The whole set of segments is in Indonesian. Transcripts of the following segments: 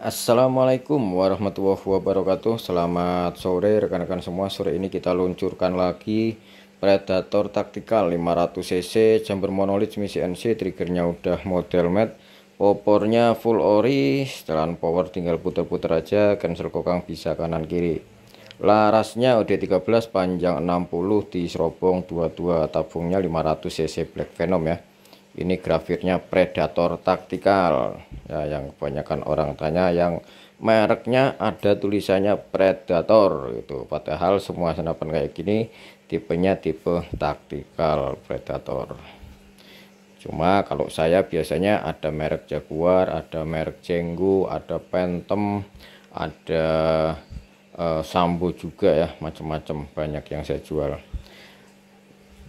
Assalamualaikum warahmatullahi wabarakatuh Selamat sore rekan-rekan semua Sore ini kita luncurkan lagi Predator Taktikal 500cc Chamber Monolith Misi NC Triggernya udah model mat Popornya full ori Setelan power tinggal puter-puter aja Cancel kokang bisa kanan kiri Larasnya OD13 panjang 60 di serobong 22 Tabungnya 500cc Black Venom ya Ini grafirnya Predator Taktikal ya yang kebanyakan orang tanya yang mereknya ada tulisannya predator gitu padahal semua senapan kayak gini tipenya tipe taktikal predator cuma kalau saya biasanya ada merek Jaguar ada merek Jenggu ada Phantom ada uh, Sambo juga ya macam-macam banyak yang saya jual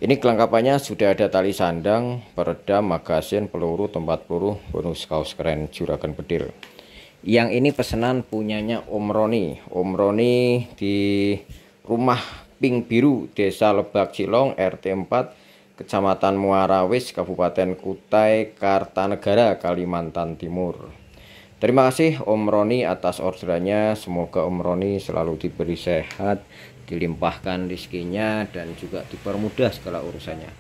ini kelengkapannya sudah ada tali sandang, peredam, magasin, peluru, tempat peluru, bonus kaos keren juragan bedil. Yang ini pesanan punyanya Om Roni. Om Roni di rumah Pink Biru, Desa Lebak Cilong, RT 4, Kecamatan Muarawis, Kabupaten Kutai, Kartanegara, Kalimantan Timur. Terima kasih Om Roni atas orderannya. Semoga Om Roni selalu diberi sehat, dilimpahkan rizkinya, dan juga dipermudah segala urusannya.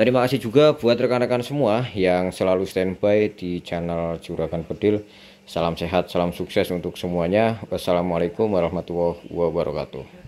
Terima kasih juga buat rekan-rekan semua yang selalu standby di channel Juragan Pedil. Salam sehat, salam sukses untuk semuanya. Wassalamualaikum warahmatullahi wabarakatuh.